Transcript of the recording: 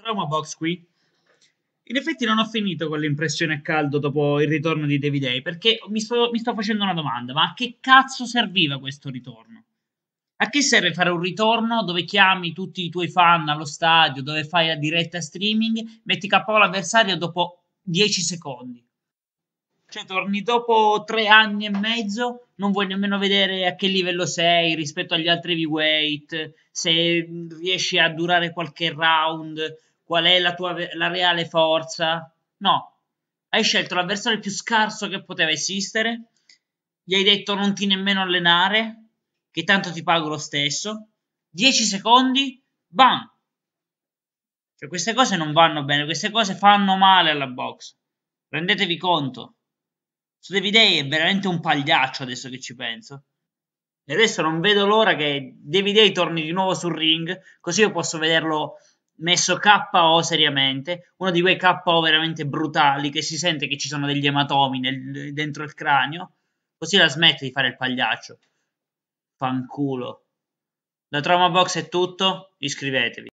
Trauma Box qui. In effetti non ho finito con l'impressione a caldo dopo il ritorno di David Day, perché mi sto, mi sto facendo una domanda, ma a che cazzo serviva questo ritorno? A che serve fare un ritorno dove chiami tutti i tuoi fan allo stadio, dove fai la diretta streaming, metti capo l'avversario dopo 10 secondi? Cioè, torni dopo tre anni e mezzo, non vuoi nemmeno vedere a che livello sei rispetto agli altri heavyweight, se riesci a durare qualche round, qual è la tua la reale forza. No, hai scelto l'avversario più scarso che poteva esistere, gli hai detto non ti nemmeno allenare, che tanto ti pago lo stesso, 10 secondi, bam! Cioè, queste cose non vanno bene, queste cose fanno male alla box. Rendetevi conto. Su David Day è veramente un pagliaccio adesso che ci penso. E adesso non vedo l'ora che David Day torni di nuovo sul ring, così io posso vederlo messo KO seriamente, uno di quei KO veramente brutali che si sente che ci sono degli ematomi nel, dentro il cranio, così la smette di fare il pagliaccio. Fanculo. Da Trauma Box è tutto, iscrivetevi.